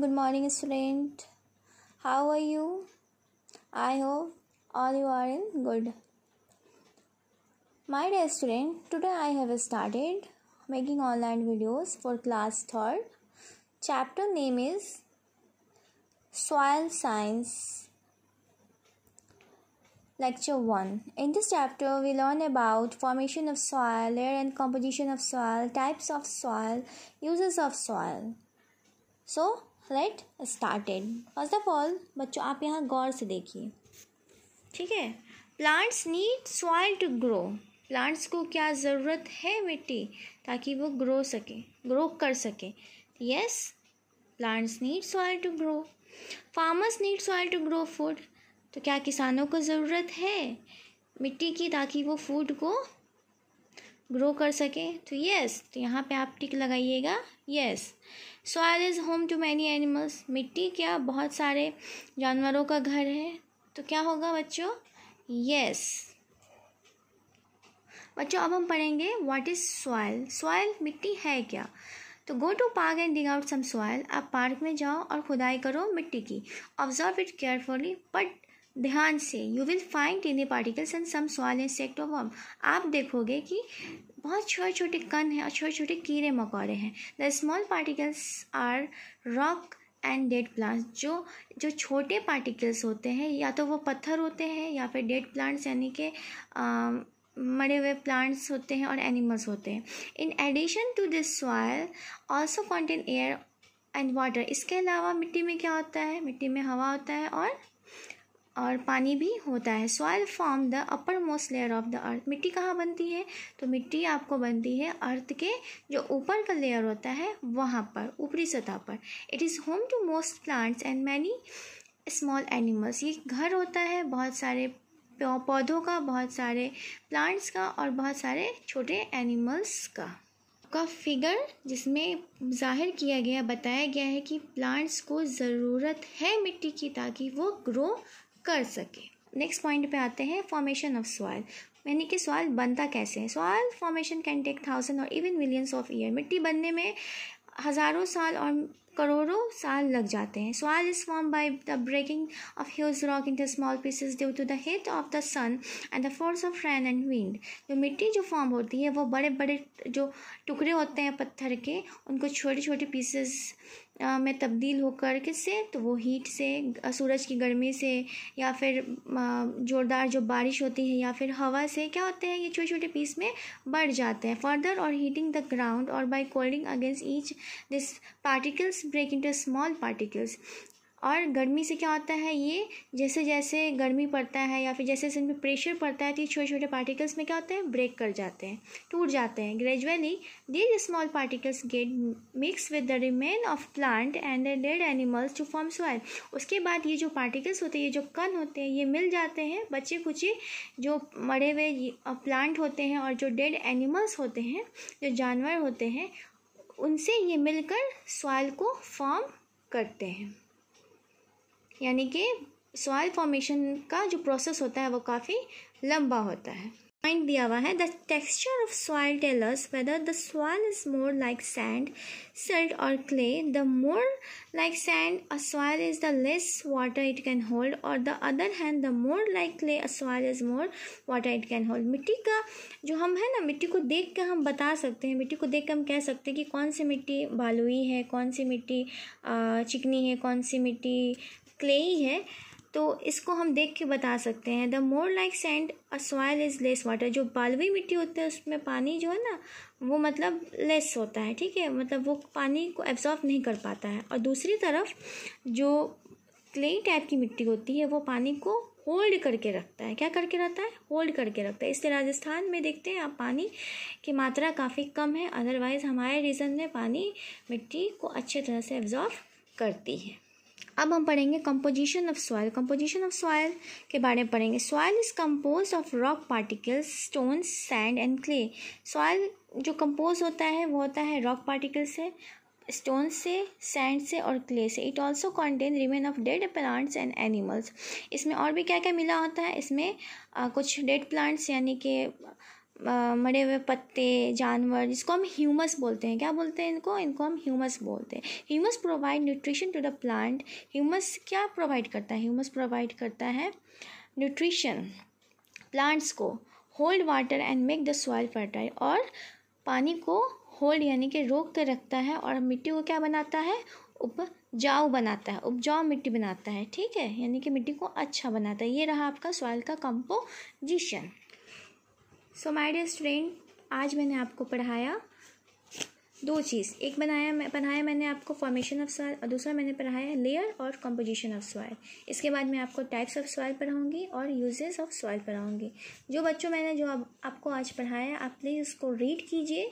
good morning, student. How are you? I hope all you are in good. My dear student, today I have started making online videos for class 3rd. Chapter name is Soil Science. Lecture 1. In this chapter, we learn about formation of soil, layer and composition of soil, types of soil, uses of soil. So, let started first of all बच्चों आप यहाँ गौर से देखिए ठीक है plants need soil to grow plants को क्या ज़रूरत है मिट्टी ताकि वो ग्रो सके ग्रो कर सके yes plants need soil to grow farmers need soil to grow food तो क्या किसानों को ज़रूरत है मिट्टी की ताकि वो फूड को ग्रो कर सकें तो यस तो यहाँ पे आप टिक लगाइएगा yes soil is home to many animals मिट्टी क्या बहुत सारे जानवरों का घर है तो क्या होगा बच्चों यस बच्चों अब हम पढ़ेंगे व्हाट इज़ सॉयल सॉयल मिट्टी है क्या तो go to park and dig out some soil आप पार्क में जाओ और खुदाई करो मिट्टी की ऑब्जर्व इट केयरफुली बट ध्यान से you will find in particles and some small insect of worm आप देखोगे कि बहुत छोटे छोटे कन हैं और छोटे छोटे कीड़े मकोड़े हैं the small particles are rock and dead plants जो जो छोटे पार्टिकल्स होते हैं या तो वो पत्थर होते हैं या फिर डेड प्लांट्स यानी कि मरे हुए प्लांट्स होते हैं और एनिमल्स होते हैं in addition to this soil also contain air and water इसके अलावा मिट्टी में क्या होता है मिट्टी में हवा होता है और और पानी भी होता है soil form the uppermost layer of the earth मिट्टी कहाँ बनती है तो मिट्टी आपको बनती है अर्थ के जो ऊपर का लेयर होता है वहाँ पर ऊपरी सतह पर it is home to most plants and many small animals ये घर होता है बहुत सारे पौधों का बहुत सारे प्लांट्स का और बहुत सारे छोटे एनिमल्स का का फिगर जिसमें जाहिर किया गया बताया गया है कि प्लांट्स को ज़रूरत है मिट्टी की ताकि वो ग्रो कर सके नेक्स्ट पॉइंट पे आते हैं फॉर्मेशन ऑफ सॉइल यानी कि सॉइल बनता कैसे है soil formation can take thousand और इवन मिलियंस ऑफ ईयर मिट्टी बनने में हज़ारों साल और करोड़ों साल लग जाते हैं soil is form by the breaking of huge rock in the small pieces due to the heat of the sun and the force of rain and wind जो मिट्टी जो फॉर्म होती है वो बड़े बड़े जो टुकड़े होते हैं पत्थर के उनको छोटे छोटे पीसेस में तब्दील होकर किससे तो वो हीट से सूरज की गर्मी से या फिर ज़ोरदार जो बारिश होती है या फिर हवा से क्या होते हैं ये छोटे छोटे पीस में बढ़ जाते हैं फर्दर और हीटिंग द ग्राउंड और by colding against each this particles break into small particles और गर्मी से क्या होता है ये जैसे जैसे गर्मी पड़ता है या फिर जैसे जैसे इनमें प्रेशर पड़ता है तो ये छोटे छोटे पार्टिकल्स में क्या होते हैं ब्रेक कर जाते हैं टूट जाते हैं gradually these small particles get mix with the remain of plant and the dead animals to form soil उसके बाद ये जो पार्टिकल्स होते हैं ये जो कन होते हैं ये मिल जाते हैं बच्चे कुचे जो मरे हुए प्लांट होते हैं और जो डेड एनिमल्स होते हैं जो जानवर होते हैं उनसे ये मिलकर सॉइल को फॉर्म करते हैं यानी कि सॉइल फॉर्मेशन का जो प्रोसेस होता है वो काफ़ी लंबा होता है पॉइंट दिया हुआ है the texture of soil tells whether the soil is more like sand silt और clay the more like sand a soil is the less water it can hold और the other hand the more like clay a soil is more water it can hold मिट्टी का जो हम है ना मिट्टी को देख कर हम बता सकते हैं मिट्टी को देख कर हम कह सकते हैं कि कौन सी मिट्टी बालुई है कौन सी मिट्टी चिकनी है कौन सी मिट्टी ही है तो इसको हम देख के बता सकते हैं the more like sand a soil is less water जो बालवी मिट्टी होती है उसमें पानी जो है ना वो मतलब लेस होता है ठीक है मतलब वो पानी को एब्जॉर्व नहीं कर पाता है और दूसरी तरफ जो क्ले टाइप की मिट्टी होती है वो पानी को होल्ड करके रखता है क्या करके रहता है होल्ड करके रखता है इसलिए राजस्थान में देखते हैं आप पानी की मात्रा काफ़ी कम है अदरवाइज़ हमारे रीजन में पानी मिट्टी को अच्छे तरह से एब्जॉर्व करती है अब हम पढ़ेंगे composition of soil composition of soil के बारे में पढ़ेंगे soil is compose of rock particles stone sand and clay soil जो कंपोज होता है वो होता है रॉक पार्टिकल से स्टोन से सैंड से और क्ले से it also contain remain of dead plants and animals इसमें और भी क्या क्या मिला होता है इसमें आ, कुछ डेड प्लांट्स यानी कि मरे हुए पत्ते जानवर जिसको हम ह्यूमस बोलते हैं क्या बोलते हैं इनको इनको हम ह्यूमस बोलते हैं humus provide nutrition to the plant humus क्या प्रोवाइड करता है ह्यूमस प्रोवाइड करता है न्यूट्रिशन प्लांट्स को hold water and make the soil fertile और पानी को होल्ड यानी कि रोक कर रखता है और मिट्टी को क्या बनाता है उपजाऊ बनाता है उपजाऊ मिट्टी बनाता है ठीक है यानी कि मिट्टी को अच्छा बनाता है ये रहा आपका सॉइल का composition so my dear student आज मैंने आपको पढ़ाया दो चीज़ एक बनाया मैं पढ़ाया मैंने आपको फॉर्मेशन ऑफ सवाल और दूसरा मैंने पढ़ाया लेयर और कंपोजिशन ऑफ सवाल इसके बाद मैं आपको टाइप्स ऑफ सवाल पढ़ाऊंगी और यूजेस ऑफ सवाल पढ़ाऊंगी जो बच्चों मैंने जो आप, आपको आज पढ़ाया आप प्लीज़ उसको रीड कीजिए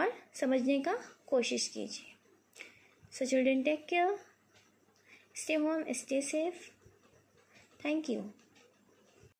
और समझने का कोशिश कीजिए so children take care stay home stay safe thank you